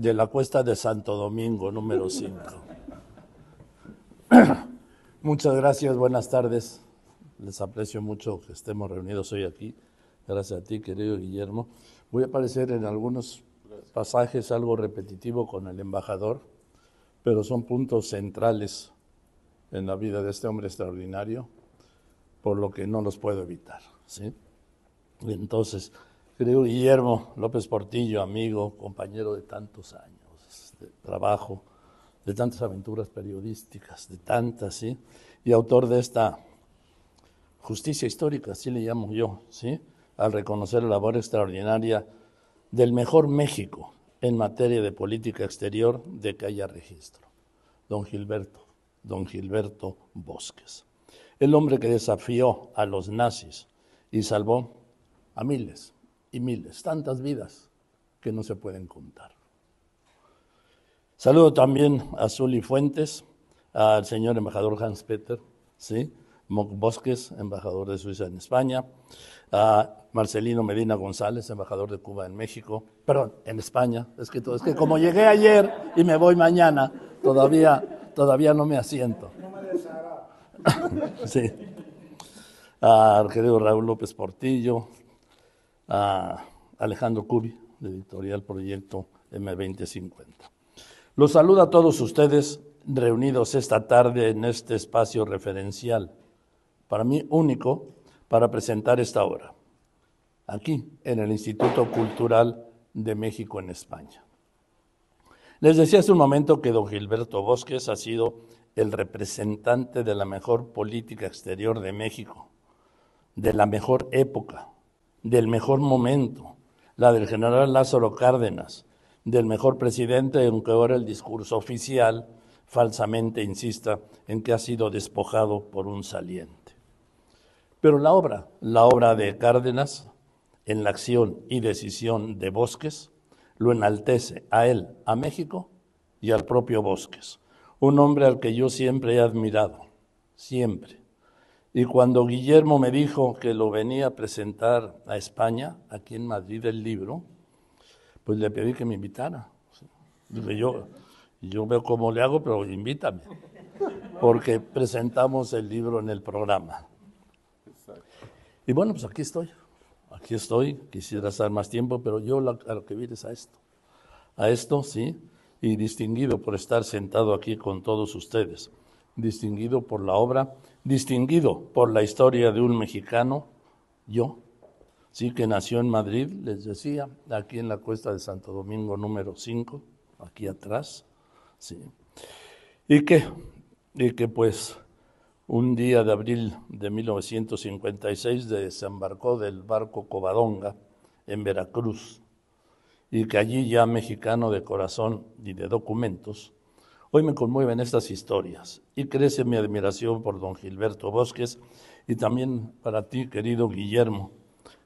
de la cuesta de Santo Domingo, número 5. Muchas gracias, buenas tardes. Les aprecio mucho que estemos reunidos hoy aquí. Gracias a ti, querido Guillermo. Voy a aparecer en algunos pasajes algo repetitivo con el embajador, pero son puntos centrales en la vida de este hombre extraordinario, por lo que no los puedo evitar. ¿sí? Entonces, Querido Guillermo López Portillo, amigo, compañero de tantos años de trabajo, de tantas aventuras periodísticas, de tantas, ¿sí? Y autor de esta justicia histórica, así le llamo yo, ¿sí? Al reconocer la labor extraordinaria del mejor México en materia de política exterior de que haya registro. Don Gilberto, don Gilberto Bosques. El hombre que desafió a los nazis y salvó a miles y miles, tantas vidas que no se pueden contar. Saludo también a Zully Fuentes, al señor embajador Hans Peter, ¿sí? Moc Bosques, embajador de Suiza en España, a Marcelino Medina González, embajador de Cuba en México, perdón, en España, es que, como llegué ayer y me voy mañana, todavía, todavía no me asiento. No me sí. A querido Raúl López Portillo, a Alejandro Cubi, de Editorial Proyecto M2050. Los saludo a todos ustedes reunidos esta tarde en este espacio referencial, para mí único, para presentar esta obra, aquí en el Instituto Cultural de México en España. Les decía hace un momento que don Gilberto Bosques ha sido el representante de la mejor política exterior de México, de la mejor época, del mejor momento, la del general Lázaro Cárdenas, del mejor presidente, aunque ahora el discurso oficial falsamente insista en que ha sido despojado por un saliente. Pero la obra, la obra de Cárdenas, en la acción y decisión de Bosques, lo enaltece a él, a México y al propio Bosques, un hombre al que yo siempre he admirado, siempre, y cuando Guillermo me dijo que lo venía a presentar a España, aquí en Madrid, el libro, pues le pedí que me invitara. Dije, yo, yo veo cómo le hago, pero invítame, porque presentamos el libro en el programa. Y bueno, pues aquí estoy, aquí estoy, quisiera estar más tiempo, pero yo a lo que vine es a esto, a esto, sí, y distinguido por estar sentado aquí con todos ustedes, distinguido por la obra distinguido por la historia de un mexicano, yo, sí que nació en Madrid, les decía, aquí en la cuesta de Santo Domingo número 5, aquí atrás, sí. Y que, y que pues un día de abril de 1956 desembarcó del barco Covadonga en Veracruz y que allí ya mexicano de corazón y de documentos, Hoy me conmueven estas historias y crece mi admiración por don Gilberto Bosques y también para ti, querido Guillermo,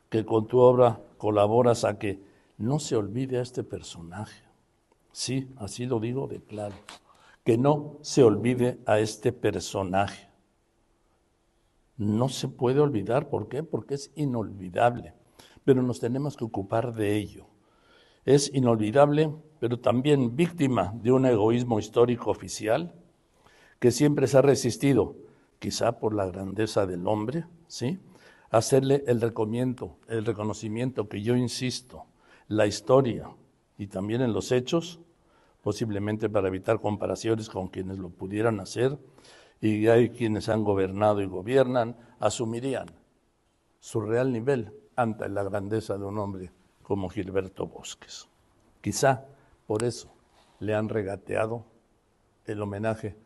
que con tu obra colaboras a que no se olvide a este personaje. Sí, así lo digo de claro, que no se olvide a este personaje. No se puede olvidar, ¿por qué? Porque es inolvidable, pero nos tenemos que ocupar de ello es inolvidable, pero también víctima de un egoísmo histórico oficial que siempre se ha resistido, quizá por la grandeza del hombre, ¿sí? hacerle el, recomiendo, el reconocimiento que yo insisto, la historia y también en los hechos, posiblemente para evitar comparaciones con quienes lo pudieran hacer, y hay quienes han gobernado y gobiernan, asumirían su real nivel ante la grandeza de un hombre como Gilberto Bosques. Quizá por eso le han regateado el homenaje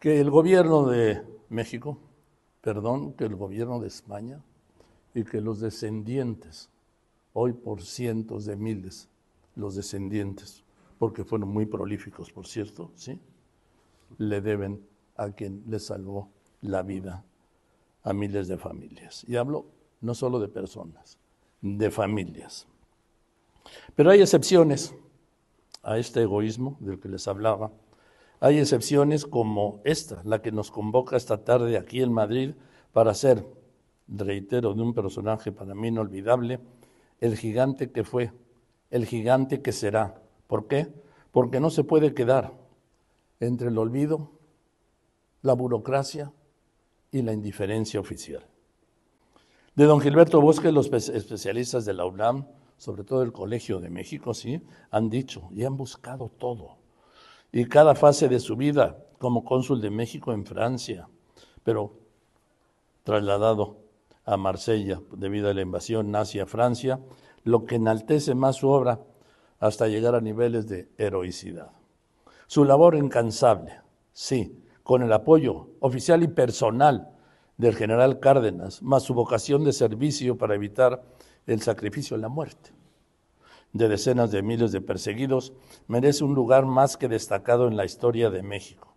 que el gobierno de México, perdón, que el gobierno de España y que los descendientes, hoy por cientos de miles, los descendientes, porque fueron muy prolíficos, por cierto, ¿sí? le deben a quien le salvó la vida a miles de familias. Y hablo no solo de personas, de familias. Pero hay excepciones a este egoísmo del que les hablaba. Hay excepciones como esta, la que nos convoca esta tarde aquí en Madrid para ser, reitero, de un personaje para mí inolvidable, el gigante que fue, el gigante que será. ¿Por qué? Porque no se puede quedar entre el olvido, la burocracia y la indiferencia oficial de don Gilberto Bosque, los especialistas de la UNAM, sobre todo el Colegio de México, sí, han dicho y han buscado todo. Y cada fase de su vida como cónsul de México en Francia, pero trasladado a Marsella debido a la invasión nazi a Francia, lo que enaltece más su obra hasta llegar a niveles de heroicidad. Su labor incansable, sí, con el apoyo oficial y personal del general Cárdenas, más su vocación de servicio para evitar el sacrificio en la muerte de decenas de miles de perseguidos, merece un lugar más que destacado en la historia de México.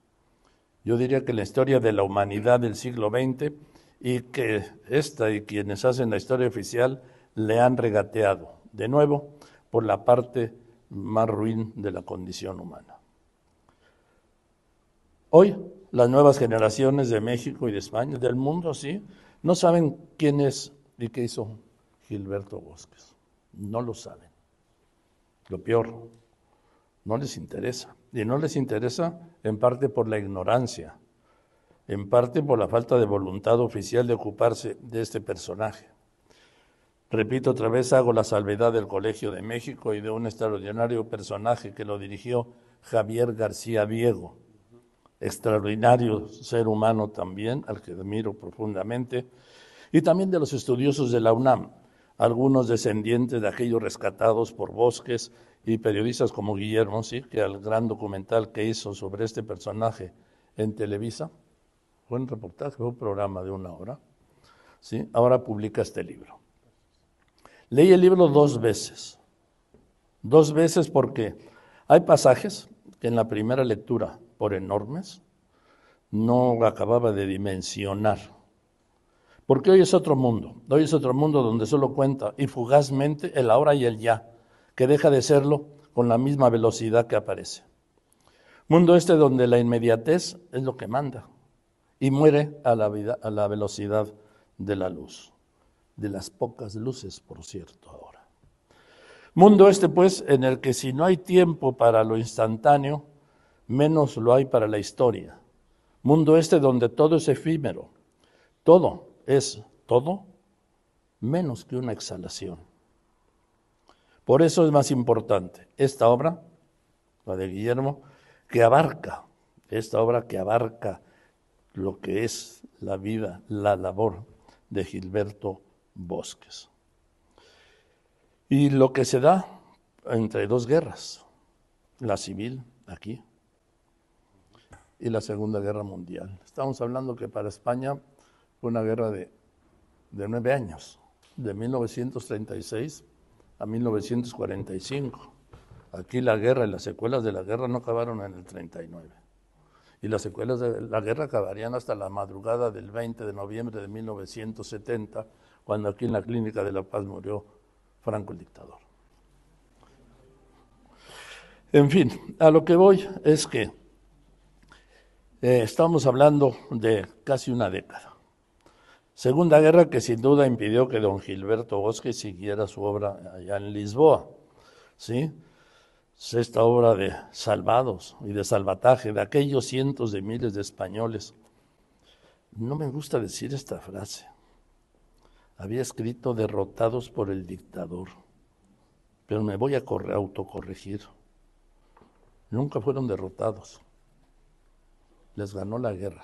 Yo diría que la historia de la humanidad del siglo XX y que esta y quienes hacen la historia oficial le han regateado, de nuevo, por la parte más ruin de la condición humana. Hoy las nuevas generaciones de México y de España, del mundo, sí, no saben quién es y qué hizo Gilberto Bosques. No lo saben. Lo peor, no les interesa. Y no les interesa en parte por la ignorancia, en parte por la falta de voluntad oficial de ocuparse de este personaje. Repito otra vez, hago la salvedad del Colegio de México y de un extraordinario personaje que lo dirigió Javier García Diego extraordinario ser humano también, al que admiro profundamente, y también de los estudiosos de la UNAM, algunos descendientes de aquellos rescatados por bosques y periodistas como Guillermo, que al gran documental que hizo sobre este personaje en Televisa, buen reportaje, un programa de una hora, ¿sí? ahora publica este libro. Leí el libro dos veces, dos veces porque hay pasajes que en la primera lectura por enormes, no acababa de dimensionar. Porque hoy es otro mundo, hoy es otro mundo donde solo cuenta y fugazmente el ahora y el ya, que deja de serlo con la misma velocidad que aparece. Mundo este donde la inmediatez es lo que manda y muere a la, a la velocidad de la luz, de las pocas luces, por cierto, ahora. Mundo este, pues, en el que si no hay tiempo para lo instantáneo, menos lo hay para la historia. Mundo este donde todo es efímero. Todo es todo menos que una exhalación. Por eso es más importante esta obra, la de Guillermo, que abarca, esta obra que abarca lo que es la vida, la labor de Gilberto Bosques. Y lo que se da entre dos guerras, la civil aquí y la Segunda Guerra Mundial. Estamos hablando que para España fue una guerra de, nueve años, de 1936 a 1945. Aquí la guerra y las secuelas de la guerra no acabaron en el 39. Y las secuelas de la guerra acabarían hasta la madrugada del 20 de noviembre de 1970, cuando aquí en la Clínica de la Paz murió Franco el dictador. En fin, a lo que voy es que eh, estamos hablando de casi una década. Segunda guerra que sin duda impidió que don Gilberto Bosque siguiera su obra allá en Lisboa. ¿sí? Esta obra de salvados y de salvataje de aquellos cientos de miles de españoles. No me gusta decir esta frase. Había escrito derrotados por el dictador, pero me voy a autocorregir. Nunca fueron derrotados les ganó la guerra.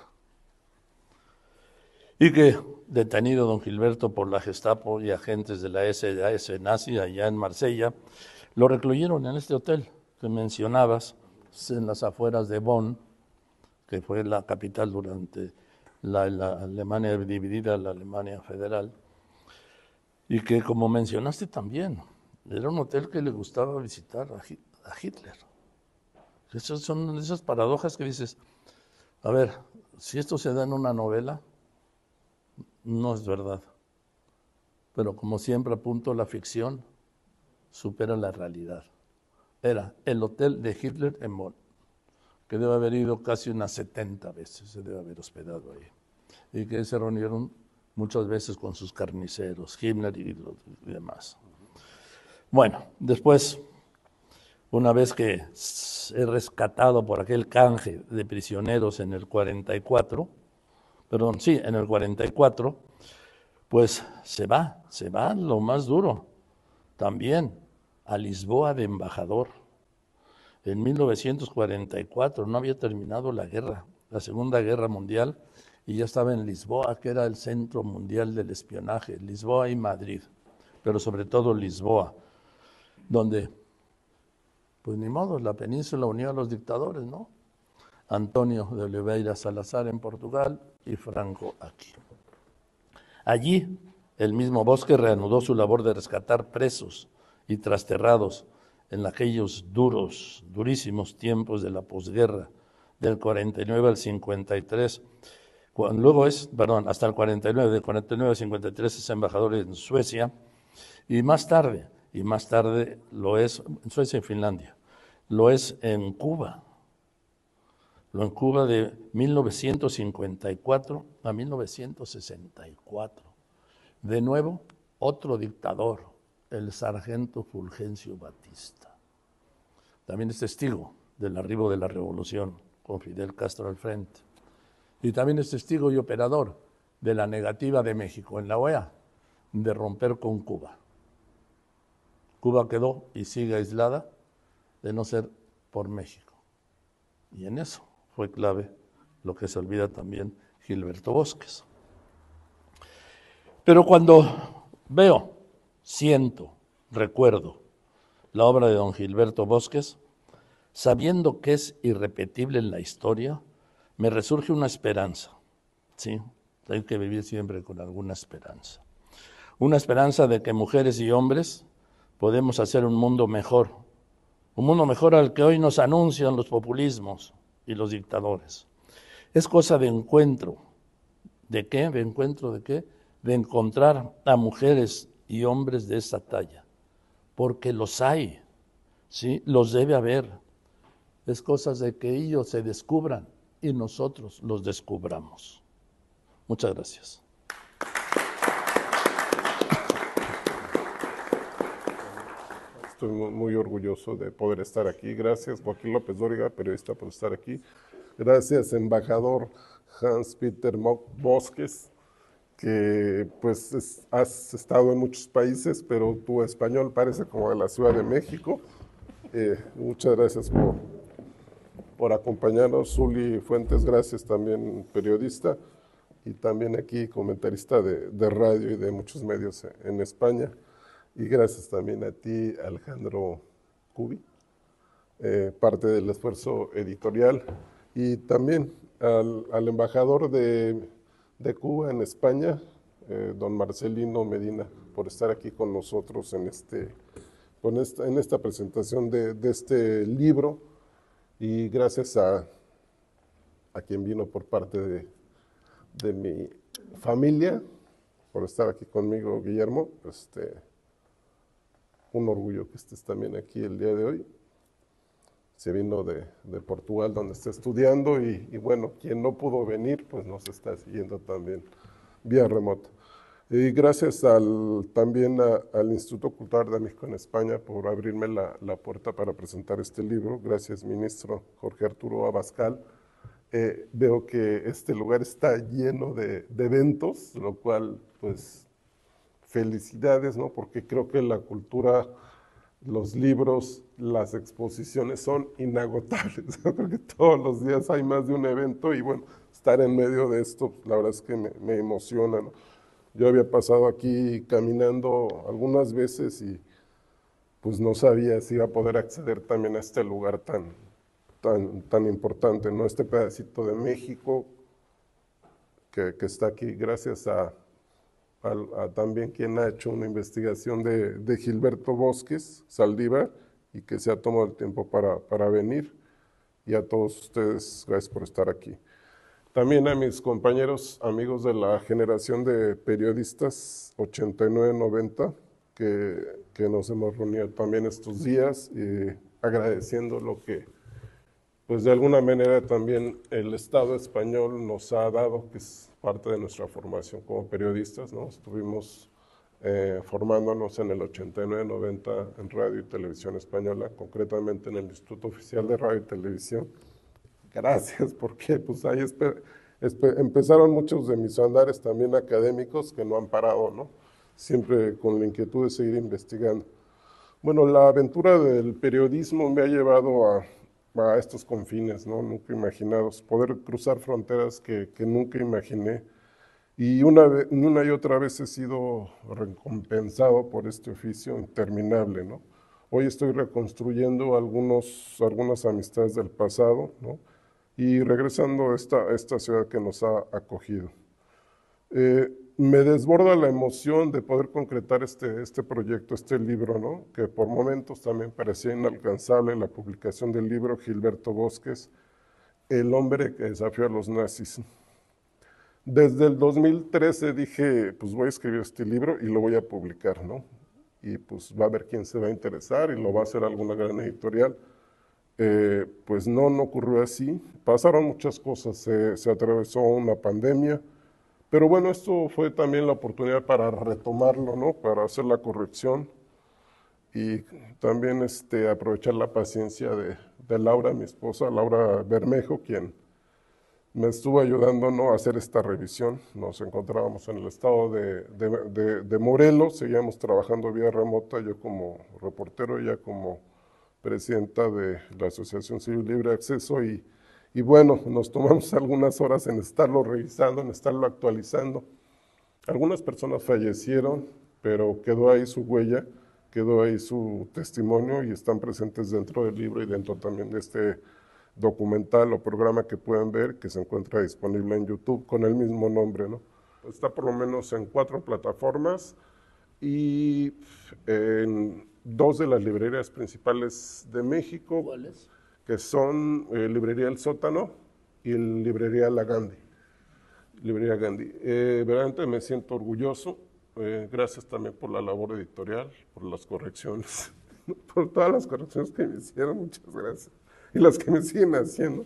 Y que, detenido don Gilberto por la Gestapo y agentes de la SAS nazi allá en Marsella, lo recluyeron en este hotel que mencionabas, en las afueras de Bonn, que fue la capital durante la, Alemania dividida, la Alemania federal, y que, como mencionaste también, era un hotel que le gustaba visitar a Hitler. Esas son esas paradojas que dices, a ver, si esto se da en una novela, no es verdad. Pero como siempre apunto, la ficción supera la realidad. Era el hotel de Hitler en Bonn, que debe haber ido casi unas 70 veces, se debe haber hospedado ahí. Y que se reunieron muchas veces con sus carniceros, Himmler y demás. Bueno, después una vez que es rescatado por aquel canje de prisioneros en el 44, perdón, sí, en el 44, pues se va, se va lo más duro, también a Lisboa de embajador. En 1944 no había terminado la guerra, la Segunda Guerra Mundial, y ya estaba en Lisboa, que era el centro mundial del espionaje, Lisboa y Madrid, pero sobre todo Lisboa, donde pues ni modo, la península unió a los dictadores, ¿no? Antonio de Oliveira Salazar en Portugal y Franco aquí. Allí, el mismo Bosque reanudó su labor de rescatar presos y trasterrados en aquellos duros, durísimos tiempos de la posguerra, del 49 al 53. Cuando, luego es, perdón, hasta el 49, del 49 al 53 es embajador en Suecia y más tarde y más tarde lo es en Suecia y Finlandia, lo es en Cuba, lo en Cuba de 1954 a 1964. De nuevo, otro dictador, el sargento Fulgencio Batista. También es testigo del arribo de la revolución con Fidel Castro al frente. Y también es testigo y operador de la negativa de México en la OEA de romper con Cuba. Cuba quedó y sigue aislada de no ser por México. Y en eso fue clave lo que se olvida también Gilberto Bosques. Pero cuando veo, siento, recuerdo la obra de don Gilberto Bosques, sabiendo que es irrepetible en la historia, me resurge una esperanza. Sí, hay que vivir siempre con alguna esperanza. Una esperanza de que mujeres y hombres podemos hacer un mundo mejor, un mundo mejor al que hoy nos anuncian los populismos y los dictadores. Es cosa de encuentro. ¿De qué? ¿De encuentro de qué? De encontrar a mujeres y hombres de esa talla, porque los hay, ¿sí? los debe haber. Es cosa de que ellos se descubran y nosotros los descubramos. Muchas gracias. Estoy muy orgulloso de poder estar aquí. Gracias, Joaquín López Dóriga, periodista, por estar aquí. Gracias, embajador Hans-Peter Bosques, que pues has estado en muchos países, pero tu español parece como de la Ciudad de México. Eh, muchas gracias por, por acompañarnos. Zuli Fuentes, gracias también, periodista, y también aquí comentarista de, de radio y de muchos medios en España. Y gracias también a ti, Alejandro Cubi, eh, parte del esfuerzo editorial. Y también al, embajador de, Cuba en España, eh, don Marcelino Medina, por estar aquí con nosotros en, este, esta, en esta presentación de, este libro. Y gracias a, a quien vino por parte de, de mi familia, por estar aquí conmigo, Guillermo. Este, un orgullo que estés también aquí el día de hoy. Se vino de, Portugal donde está estudiando y, bueno, quien no pudo venir, pues nos está siguiendo también vía remota. Y gracias al, también al Instituto Cultural de México en España por abrirme la, la, puerta para presentar este libro. Gracias, ministro Jorge Arturo Abascal. Eh, veo que este lugar está lleno de, de eventos, lo cual pues felicidades, ¿no? Porque creo que la cultura, los libros, las exposiciones son inagotables. creo que todos los días hay más de un evento y bueno, estar en medio de esto, pues, la verdad es que me, emociona, Yo había pasado aquí caminando algunas veces y pues no sabía si iba a poder acceder también a este lugar tan, tan, tan importante, ¿no? Este pedacito de México que está aquí gracias a también quien ha hecho una investigación de, Gilberto Bosques, Saldívar, y que se ha tomado el tiempo para, para venir. Y a todos ustedes, gracias por estar aquí. También a mis compañeros, amigos de la generación de periodistas 89-90, que, que, nos hemos reunido también estos días, agradeciendo lo que, pues de alguna manera también el Estado español nos ha dado, que es parte de nuestra formación como periodistas, ¿no? Estuvimos eh, formándonos en el 89-90 en radio y televisión española, concretamente en el Instituto Oficial de Radio y Televisión. Gracias, porque pues ahí empezaron muchos de mis andares también académicos que no han parado, ¿no? Siempre con la inquietud de seguir investigando. Bueno, la aventura del periodismo me ha llevado a a estos confines, ¿no? Nunca imaginados, poder cruzar fronteras que, nunca imaginé. Y una, una, y otra vez he sido recompensado por este oficio interminable, ¿no? Hoy estoy reconstruyendo algunos, algunas amistades del pasado, Y regresando a esta, esta ciudad que nos ha acogido. Eh, me desborda la emoción de poder concretar este, este, proyecto, este libro, ¿no? que por momentos también parecía inalcanzable la publicación del libro Gilberto Bosques, El hombre que desafió a los nazis. Desde el 2013 dije, pues voy a escribir este libro y lo voy a publicar, ¿no? Y pues va a ver quién se va a interesar y lo va a hacer alguna gran editorial. Eh, pues no, no ocurrió así. Pasaron muchas cosas. se atravesó una pandemia, pero bueno, esto fue también la oportunidad para retomarlo, ¿no? Para hacer la corrección y también este, aprovechar la paciencia de, Laura, mi esposa, Laura Bermejo, quien me estuvo ayudando ¿no? a hacer esta revisión. Nos encontrábamos en el estado de, de, Morelos, seguíamos trabajando vía remota, yo como reportero, ella como presidenta de la Asociación Civil Libre Acceso y y bueno, nos tomamos algunas horas en estarlo revisando, en estarlo actualizando. Algunas personas fallecieron, pero quedó ahí su huella, quedó ahí su testimonio y están presentes dentro del libro y dentro también de este documental o programa que pueden ver, que se encuentra disponible en YouTube con el mismo nombre. ¿no? Está por lo menos en cuatro plataformas y eh, en dos de las librerías principales de México. ¿Cuáles? que son eh, Librería El Sótano y el Librería La Gandhi. Librería Gandhi. Eh, verdaderamente me siento orgulloso. Eh, gracias también por la labor editorial, por las correcciones, por todas las correcciones que me hicieron, muchas gracias. Y las que me siguen haciendo.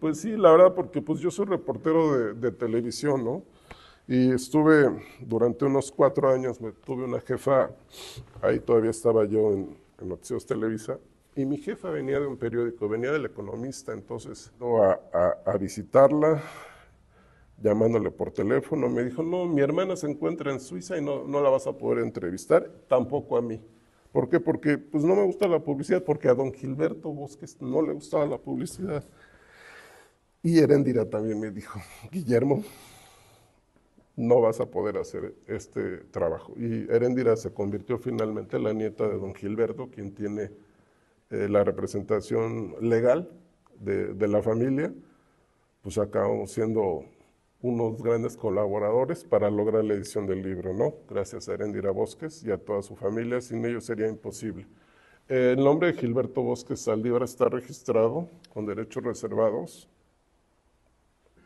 Pues sí, la verdad, porque pues yo soy reportero de, de televisión, ¿no? Y estuve durante unos cuatro años, me tuve una jefa, ahí todavía estaba yo en, Noticias Televisa, y mi jefa venía de un periódico, venía del Economista, entonces a, a, visitarla, llamándole por teléfono, me dijo, no, mi hermana se encuentra en Suiza y no, la vas a poder entrevistar, tampoco a mí. ¿Por qué? Porque pues, no me gusta la publicidad, porque a don Gilberto Bosques no le gustaba la publicidad. Y Herendira también me dijo, Guillermo, no vas a poder hacer este trabajo. Y Herendira se convirtió finalmente en la nieta de don Gilberto, quien tiene eh, la representación legal de, la familia, pues acabamos siendo unos grandes colaboradores para lograr la edición del libro, ¿no? Gracias a Erendira Bosques y a toda su familia, sin ellos sería imposible. el eh, nombre de Gilberto Bosques libro está registrado con derechos reservados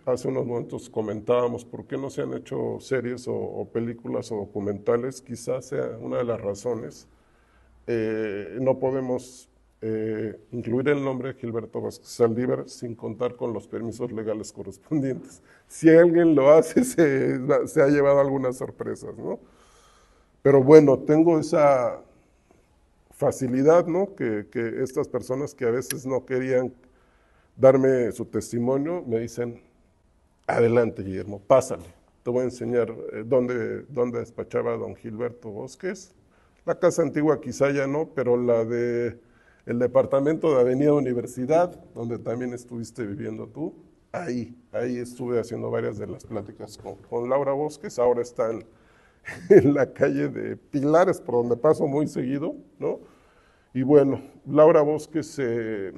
hace unos momentos comentábamos por qué no se han hecho series o, películas o documentales, quizás sea una de las razones. Eh, no podemos eh, incluir el nombre de Gilberto Vázquez Saldívar sin contar con los permisos legales correspondientes. Si alguien lo hace, se, ha llevado algunas sorpresas, ¿no? Pero bueno, tengo esa facilidad, ¿no? Que, estas personas que a veces no querían darme su testimonio me dicen, adelante Guillermo, pásale. Te voy a enseñar eh, dónde, dónde despachaba don Gilberto Vázquez. La casa antigua quizá ya no, pero la de el departamento de Avenida Universidad, donde también estuviste viviendo tú. Ahí, ahí estuve haciendo varias de las pláticas con, Laura Bosques. Ahora está en, la calle de Pilares, por donde paso muy seguido, ¿no? Y bueno, Laura Bosques se,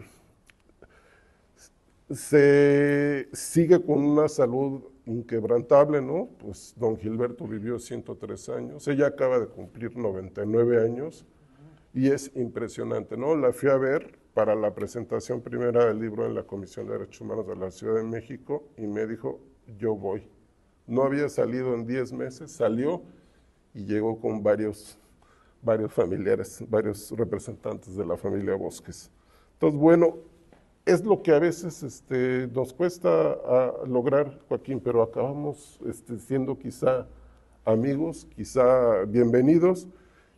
se sigue con una salud inquebrantable, ¿no? Pues don Gilberto vivió 103 años, ella acaba de cumplir 99 años y es impresionante, ¿no? La fui a ver para la presentación primera del libro en la Comisión de Derechos Humanos de la Ciudad de México y me dijo, yo voy. No había salido en 10 meses, salió y llegó con varios, varios familiares, varios representantes de la familia Bosques. Entonces, bueno, es lo que a veces este, nos cuesta lograr, Joaquín, pero acabamos este, siendo quizá amigos, quizá bienvenidos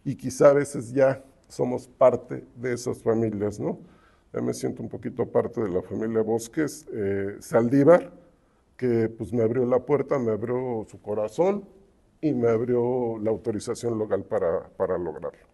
y quizá a veces ya somos parte de esas familias, ¿no? Ya me siento un poquito parte de la familia Bosques. Eh, Saldívar, que pues me abrió la puerta, me abrió su corazón y me abrió la autorización local para, para lograrlo.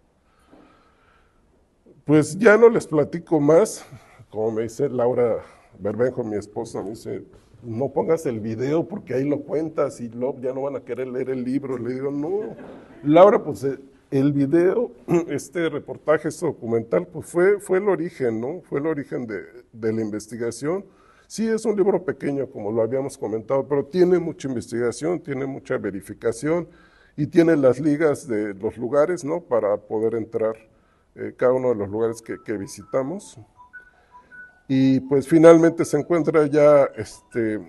Pues ya no les platico más, como me dice Laura Berbenjo, mi esposa, me dice, no pongas el video porque ahí lo cuentas y lo, ya no van a querer leer el libro. Le digo, no, Laura, pues eh, el video, este reportaje, este documental, pues fue, fue el origen, ¿no? Fue el origen de, de, la investigación. Sí, es un libro pequeño, como lo habíamos comentado, pero tiene mucha investigación, tiene mucha verificación y tiene las ligas de los lugares, ¿no? Para poder entrar eh, cada uno de los lugares que, que, visitamos. Y pues finalmente se encuentra ya este,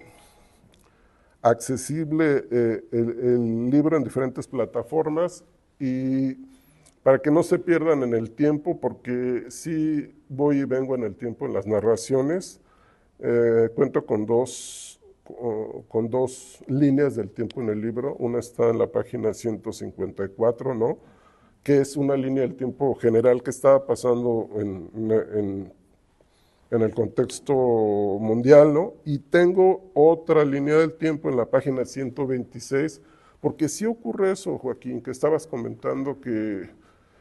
accesible eh, el, el libro en diferentes plataformas y para que no se pierdan en el tiempo, porque sí voy y vengo en el tiempo en las narraciones, eh, cuento con dos, con dos líneas del tiempo en el libro. Una está en la página 154, ¿no? que es una línea del tiempo general que estaba pasando en, en, en, el contexto mundial, ¿no? Y tengo otra línea del tiempo en la página 126 porque si sí ocurre eso, Joaquín, que estabas comentando que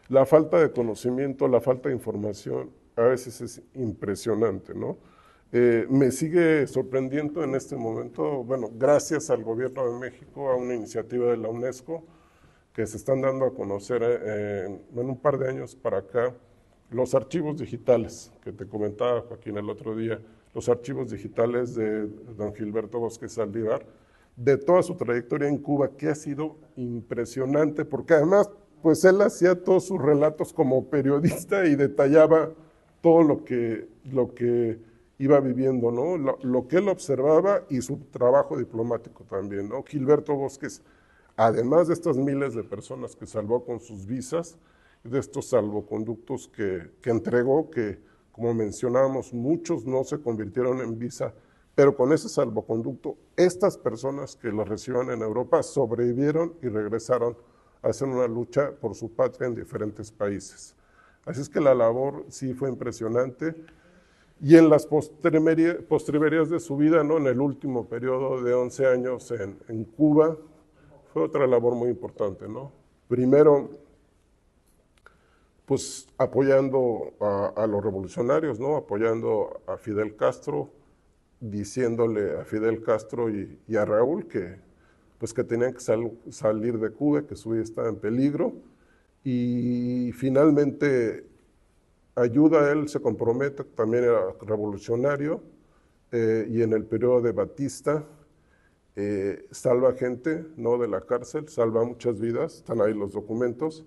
la falta de conocimiento, la falta de información, a veces es impresionante, ¿no? Eh, me sigue sorprendiendo en este momento, bueno, gracias al gobierno de México, a una iniciativa de la UNESCO, que se están dando a conocer eh, en un par de años para acá, los archivos digitales, que te comentaba Joaquín el otro día, los archivos digitales de don Gilberto Bosque Saldívar, de toda su trayectoria en Cuba, que ha sido impresionante, porque además, pues él hacía todos sus relatos como periodista y detallaba todo lo que, lo que iba viviendo, ¿no? Lo, que él observaba y su trabajo diplomático también, ¿no? Gilberto Bosques, además de estas miles de personas que salvó con sus visas, de estos salvoconductos que, que entregó, que como mencionábamos, muchos no se convirtieron en visa pero con ese salvoconducto, estas personas que lo recibieron en Europa sobrevivieron y regresaron a hacer una lucha por su patria en diferentes países. Así es que la labor sí fue impresionante. Y en las postrimerías de su vida, ¿no? en el último periodo de 11 años en, Cuba, fue otra labor muy importante. ¿no? Primero, pues apoyando a, a los revolucionarios, ¿no? apoyando a Fidel Castro, diciéndole a Fidel Castro y, a Raúl que, pues que tenían que salir de Cuba, que su vida estaba en peligro. Y finalmente ayuda, él se compromete, también era revolucionario, eh, y en el periodo de Batista eh, salva gente, no de la cárcel, salva muchas vidas, están ahí los documentos,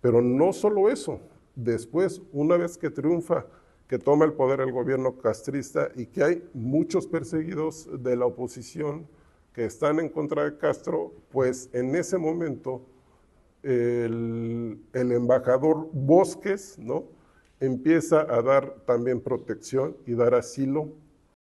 pero no solo eso, después, una vez que triunfa, que toma el poder el gobierno castrista y que hay muchos perseguidos de la oposición que están en contra de Castro, pues en ese momento el, embajador Bosques ¿no? empieza a dar también protección y dar asilo